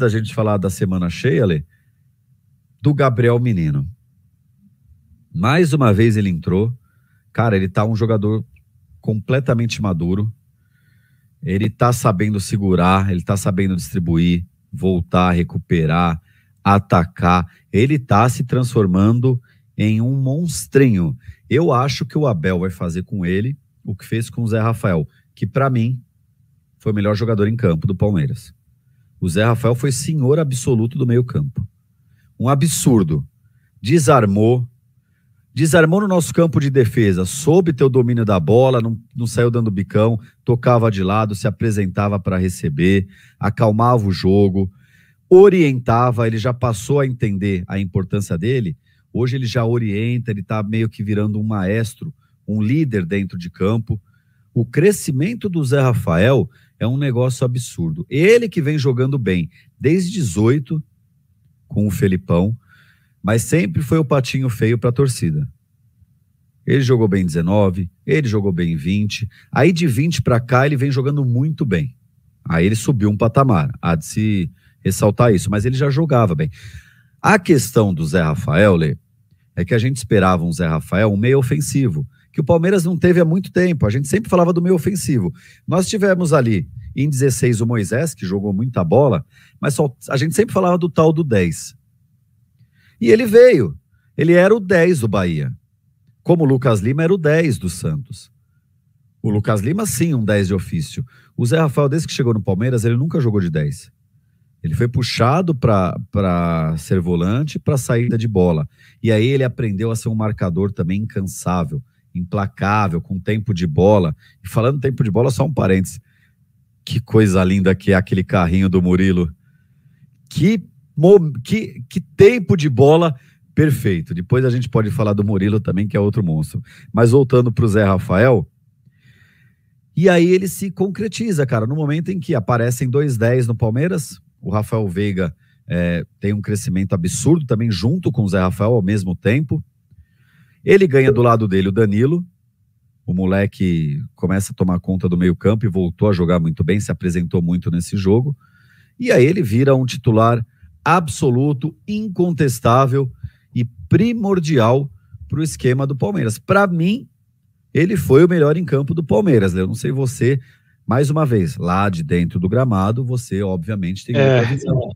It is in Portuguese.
da gente falar da semana cheia, Lê, do Gabriel Menino. Mais uma vez ele entrou. Cara, ele tá um jogador completamente maduro. Ele tá sabendo segurar, ele tá sabendo distribuir, voltar, recuperar, atacar. Ele tá se transformando em um monstrinho. Eu acho que o Abel vai fazer com ele o que fez com o Zé Rafael, que para mim foi o melhor jogador em campo do Palmeiras. O Zé Rafael foi senhor absoluto do meio-campo. Um absurdo. Desarmou. Desarmou no nosso campo de defesa, soube ter o domínio da bola, não, não saiu dando bicão, tocava de lado, se apresentava para receber, acalmava o jogo, orientava, ele já passou a entender a importância dele. Hoje ele já orienta, ele está meio que virando um maestro, um líder dentro de campo o crescimento do Zé Rafael é um negócio absurdo. Ele que vem jogando bem desde 18 com o Felipão, mas sempre foi o patinho feio para a torcida. Ele jogou bem 19, ele jogou bem 20. Aí de 20 para cá ele vem jogando muito bem. Aí ele subiu um patamar. Há de se ressaltar isso, mas ele já jogava bem. A questão do Zé Rafael, Lê, é que a gente esperava um Zé Rafael um meio ofensivo que o Palmeiras não teve há muito tempo. A gente sempre falava do meio ofensivo. Nós tivemos ali em 16 o Moisés, que jogou muita bola, mas só, a gente sempre falava do tal do 10. E ele veio. Ele era o 10 do Bahia. Como o Lucas Lima era o 10 do Santos. O Lucas Lima, sim, um 10 de ofício. O Zé Rafael, desde que chegou no Palmeiras, ele nunca jogou de 10. Ele foi puxado para ser volante, para saída de bola. E aí ele aprendeu a ser um marcador também incansável implacável, com tempo de bola. E falando tempo de bola, só um parênteses. Que coisa linda que é aquele carrinho do Murilo. Que, que, que tempo de bola perfeito. Depois a gente pode falar do Murilo também, que é outro monstro. Mas voltando para o Zé Rafael. E aí ele se concretiza, cara, no momento em que aparecem dois 10 no Palmeiras, o Rafael Veiga é, tem um crescimento absurdo também junto com o Zé Rafael ao mesmo tempo. Ele ganha do lado dele o Danilo. O moleque começa a tomar conta do meio-campo e voltou a jogar muito bem, se apresentou muito nesse jogo. E aí ele vira um titular absoluto, incontestável e primordial para o esquema do Palmeiras. Para mim, ele foi o melhor em campo do Palmeiras. Eu não sei você, mais uma vez, lá de dentro do gramado, você obviamente tem é. visão.